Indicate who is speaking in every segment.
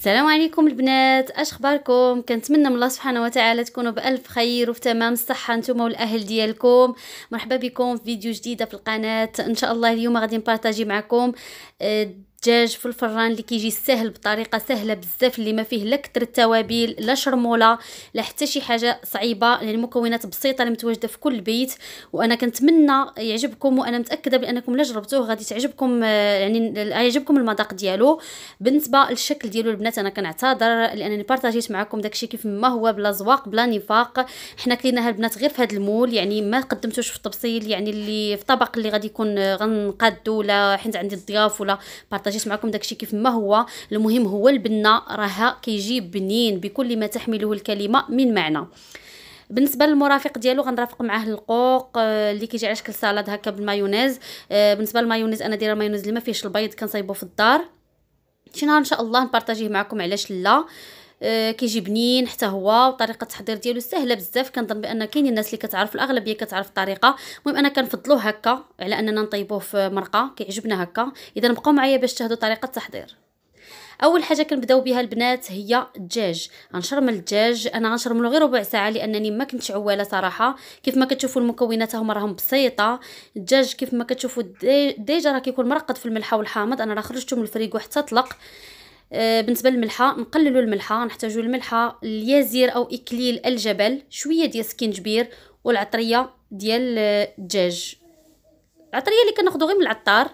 Speaker 1: السلام عليكم البنات اش اخباركم كنتمنى من الله سبحانه وتعالى تكونوا بالف خير وفي تمام الصحه نتوما والاهل ديالكم مرحبا بكم في فيديو جديده في القناه ان شاء الله اليوم غادي نبارطاجي معكم آه، الدجاج في الفران اللي كيجي سهل بطريقه سهله بزاف اللي ما فيه لا كثر التوابل لا شرموله لا حتى شي حاجه صعيبه يعني مكونات بسيطه اللي متواجده في كل بيت وانا كنتمنى يعجبكم وانا متاكده بانكم الا جربتوه غادي تعجبكم آه، يعني يعجبكم المذاق ديالو بالنسبه للشكل ديالو البنات انا كنعتذر لانني بارطاجيت معكم داكشي كيف ما هو بلا زواق بلا نفاق حنا كليناها البنات غير في هذا المول يعني ما قدمتوش في التبصيل يعني اللي في الطبق اللي غادي يكون آه، غنقادو ولا حيت عندي الضياف ولا طاجيت معكم داكشي كيف ما هو المهم هو البنه راه كيجي بنين بكل ما تحمله الكلمه من معنى بالنسبه للمرافق ديالو غنرافق معاه القوق آه، اللي كيجي على شكل سلطه هكا بالمايونيز آه، بالنسبه للمايونيز انا دايره المايونيز اللي ما فيهش البيض كنصايبو في الدار شي نهار ان شاء الله نبارطاجيه معكم علاش لا آه كيجي بنين حتى هو وطريقه التحضير ديالو سهله بزاف كنظن بان كاينين الناس اللي كتعرف الاغلبيه كتعرف الطريقه المهم انا كنفضلو هكا على اننا نطيبوه في مرقه كيعجبنا هكا اذا بقاو معايا باش تشاهدوا طريقه التحضير اول حاجه كنبداو بها البنات هي الدجاج غنشرمل الدجاج انا غنشرملو غير ربع ساعه لانني ما كنتش عواله صراحه كيف ما كتشوفوا المكونات هما راهم بسيطه الدجاج كيف ما كتشوفوا ديجا راه كيكون مرقد في الملح والحامض انا راه خرجته من الفريق حتى طلق آه، بالنسبه للملحه نقللوا الملحه نحتاجوا الملحه اليازير او اكليل الجبل شويه ديال سكينجبير والعطريه ديال الدجاج آه، العطريه اللي كناخذوا غير من العطار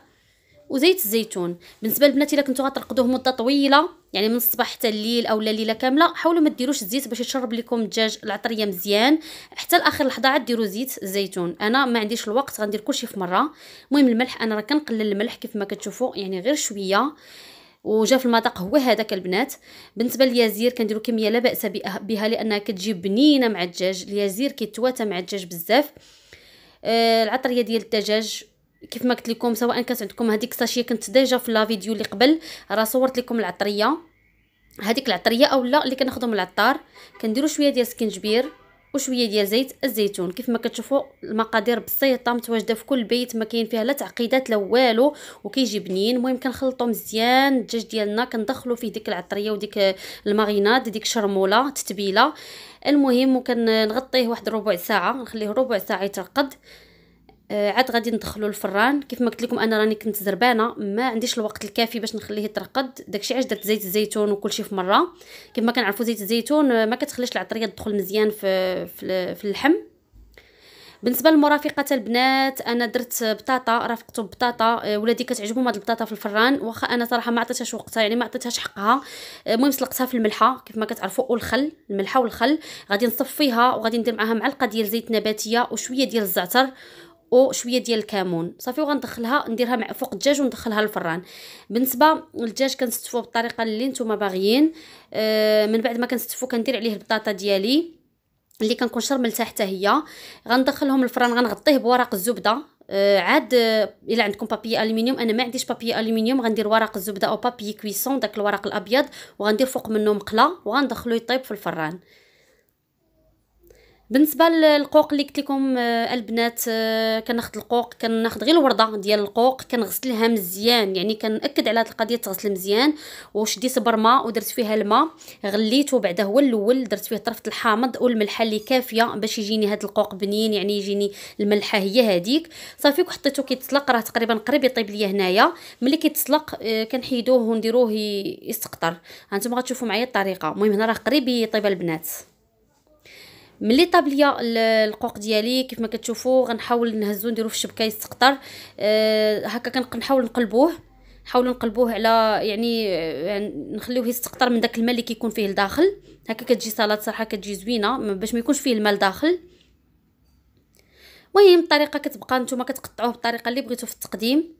Speaker 1: وزيت الزيتون بالنسبه للبنات الا كنتو غترقدوه مده طويله يعني من الصباح حتى الليل اولا ليله كامله حاولوا ما ديروش الزيت باش يشرب لكم الدجاج العطريه مزيان حتى لاخر لحظه عاد ديروا زيت الزيتون انا ما عنديش الوقت غندير كلشي في مره المهم الملح انا راه كنقلل الملح كيف ما كتشوفوا يعني غير شويه وجا في المذاق هو هذاك البنات بالنسبه لليازير كنديروا كميه لا باس بها لانها كتجي بنينه مع الدجاج اليازير كيتواتى مع الدجاج بزاف آه العطريه ديال الدجاج كيف ما قلت لكم سواء كانت عندكم هذيك الساشيه كنت ديجا في لا فيديو اللي قبل راه صورت لكم العطريه هذيك العطريه اولا اللي كناخذهم من العطار كنديروا شويه ديال سكنجبير وشويه ديال زيت الزيتون كيف ما كتشوفوا المقادير بسيطه متواجده في كل بيت ما كاين فيها لا تعقيدات لا والو وكيجي بنين المهم كنخلطو مزيان الدجاج ديالنا كندخلو فيه ديك العطريه وديك الماريناد ديك الشرموله تتبيله المهم وكنغطيه واحد ربع ساعه نخليه ربع ساعه يترقد آه، عاد غادي ندخلو الفران كيف ما قلت لكم انا راني كنت زربانه ما عنديش الوقت الكافي باش نخليه يترقد داكشي علاش درت زيت الزيتون وكلشي في مره كيف ما كنعرفوا زيت الزيتون آه، ما كتخليش العطريه تدخل مزيان في في, اللحم بالنسبه للمرافقه البنات انا درت بطاطا رافقته بطاطا آه، ولادي كتعجبهم هاد البطاطا في الفران واخا انا صراحه ما عطيتهاش وقتها يعني ما عطيتهاش حقها المهم سلقتها في الملحه كيف ما كتعرفوا والخل الملحه والخل غادي نصفيها وغادي ندير معاها معلقه ديال زيت نباتيه وشويه ديال الزعتر وشويه ديال الكمون صافي وغندخلها نديرها مع فوق الدجاج وندخلها للفران بالنسبه للدجاج كنستفوه بالطريقه اللي نتوما باغيين آه من بعد ما كنستفوه كندير عليه البطاطا ديالي اللي كنكون شرملتها حتى هي غندخلهم الفران غنغطيه بورق الزبده آه عاد آه، الا عندكم بابي الومنيوم انا ما عنديش بابي الومنيوم غندير ورق الزبده او بابي كويسون داك الورق الابيض وغندير فوق منه مقله وغندخلو يطيب في الفران بالنسبه للقوق اللي قلت لكم آه، البنات آه، كناخذ القوق كناخذ غير الورده ديال القوق كنغسلها مزيان يعني كنأكد على هاد القضيه تغسل مزيان وشديت برمه ودرت فيها الماء غليته بعدا هو الاول درت فيه طرفه الحامض والملحه اللي كافيه باش يجيني هاد القوق بنين يعني يجيني الملحه هي هذيك صافي وحطيته كيتسلق راه تقريبا قريب يطيب ليا هنايا ملي كيتسلق آه، كنحيدوه ونديروه يستقطر هانتوما غتشوفوا معايا الطريقه المهم هنا راه قريب يطيب البنات ملي طاب ليا القوق ديالي كيف ما كتشوفوا غنحاول نهزو نديرو في الشبكه يستقطر أه هكا كنحاول نقلبوه نحاولوا نقلبوه على يعني،, آه، يعني, نخليوه يستقطر من داك الماء اللي كيكون فيه لداخل هكا كتجي صالات صراحه كتجي زوينه باش ما يكونش فيه الماء لداخل المهم الطريقه كتبقى نتوما كتقطعوه بالطريقه اللي بغيتو في التقديم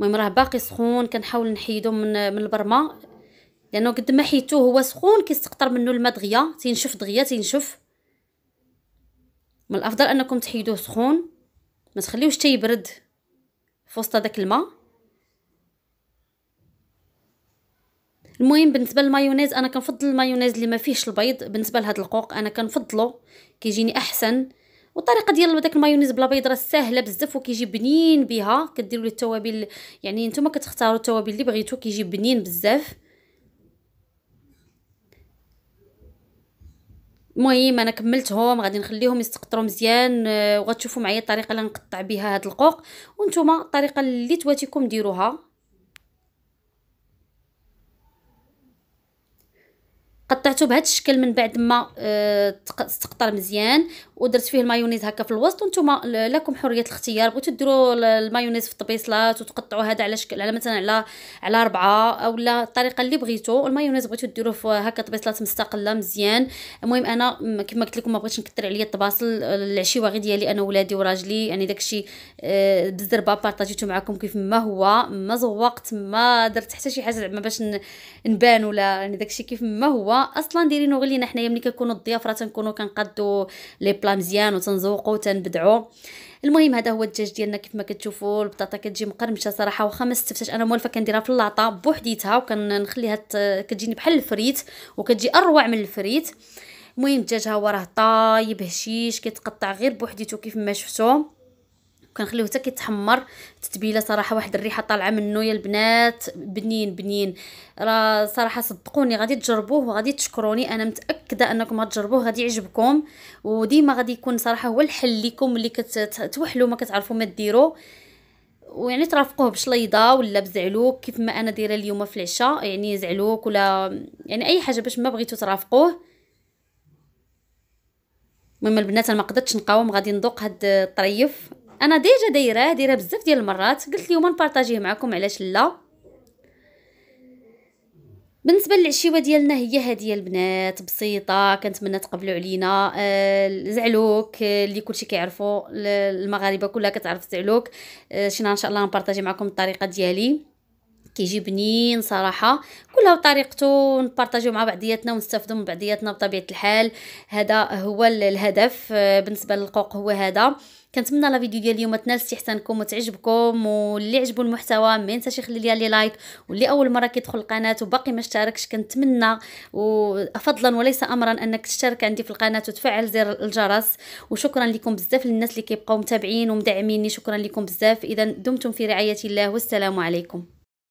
Speaker 1: المهم راه باقي سخون كنحاول نحيدو من من البرمه لانه قد ما حيتوه هو سخون كيستقطر منه الماء دغيا تينشف دغيا تينشف من الافضل انكم تحيدوه سخون ما تخليوش حتى يبرد في وسط داك الماء المهم بالنسبه للمايونيز انا كنفضل المايونيز اللي ما فيهش البيض بالنسبه لهاد القوق انا كنفضلو كيجيني احسن والطريقه ديال داك المايونيز بلا بيض راه ساهله بزاف وكيجي بنين بها كديروا ليه التوابل يعني نتوما كتختاروا التوابل اللي بغيتو كيجي بنين بزاف المهم انا كملتهم غادي نخليهم يستقطروا مزيان آه، وغتشوفوا معايا الطريقه اللي نقطع بها هاد القوق وانتم الطريقه اللي تواتيكم ديروها قطعته بهذا الشكل من بعد ما استقطر آه، مزيان ودرت فيه المايونيز هكا في الوسط وانتم لكم حريه الاختيار بغيتو ديروا المايونيز في الطبيصلات وتقطعوا هذا على شكل على مثلا على على اربعه اولا الطريقه اللي بغيتو المايونيز بغيتو ديروه في هكا طبيصلات مستقله مزيان المهم انا كما قلت لكم ما بغيتش نكثر عليا الطباصل العشيوغي ديالي انا وولادي وراجلي يعني داكشي آه، بالزربه بارطاجيته معكم كيف ما هو ما زوقت ما درت حتى شي حاجه زعما باش نبان ولا يعني داكشي كيف ما هو اصلا دايرين لينا حنايا ملي كنكونوا الضياف راه تنكونوا كنقادوا لي بلا مزيان وتنزوقوا وتنبدعوا المهم هذا هو الدجاج ديالنا كيف ما كتشوفوا البطاطا كتجي مقرمشه صراحه واخا ما استفتاش انا موالفه كنديرها في اللاطه بوحديتها وكنخليها كتجيني بحال الفريت وكتجي اروع من الفريت المهم الدجاج ها هو راه طايب هشيش كيتقطع غير بوحديتو كيف ما شفتوا وكنخليوه حتى كيتحمر تتبيله صراحه واحد الريحه طالعه منه يا البنات بنين بنين راه صراحه صدقوني غادي تجربوه وغادي تشكروني انا متاكده انكم غتجربوه غادي يعجبكم وديما غادي يكون صراحه هو الحل لكم اللي كتوحلوا ما كتعرفوا ما ديروا ويعني ترافقوه بشليضه ولا بزعلوك كيف ما انا دايره اليوم في العشاء يعني زعلوك ولا يعني اي حاجه باش ما بغيتو ترافقوه المهم البنات انا ما قدرتش نقاوم غادي نذوق هاد الطريف انا ديجا دايراه دايره بزاف ديال المرات قلت اليوم نبارطاجيه معكم علاش لا بالنسبه للعشيوه ديالنا هي هاديه البنات بسيطه كنتمنى تقبلوا علينا آه زعلوك آه، اللي كلشي كيعرفوا المغاربه كلها كتعرف زعلوك آه شي ان شاء الله نبارطاجي معكم الطريقه ديالي كيجي بنين صراحه كلها بطريقته نبارطاجيو مع بعضياتنا ونستافدوا من بعضياتنا بطبيعه الحال هذا هو الهدف آه، بالنسبه للقوق هو هذا كنتمنى لا فيديو ديال اليوم تنال استحسانكم وتعجبكم واللي عجبو المحتوى ما ينساش يخلي ليا لي لايك واللي اول مره كيدخل القناه وباقي ما اشتركش كنتمنى وفضلا وليس امرا انك تشترك عندي في القناه وتفعل زر الجرس وشكرا لكم بزاف للناس اللي كيبقاو متابعين ومدعميني شكرا لكم بزاف اذا دمتم في رعايه الله والسلام عليكم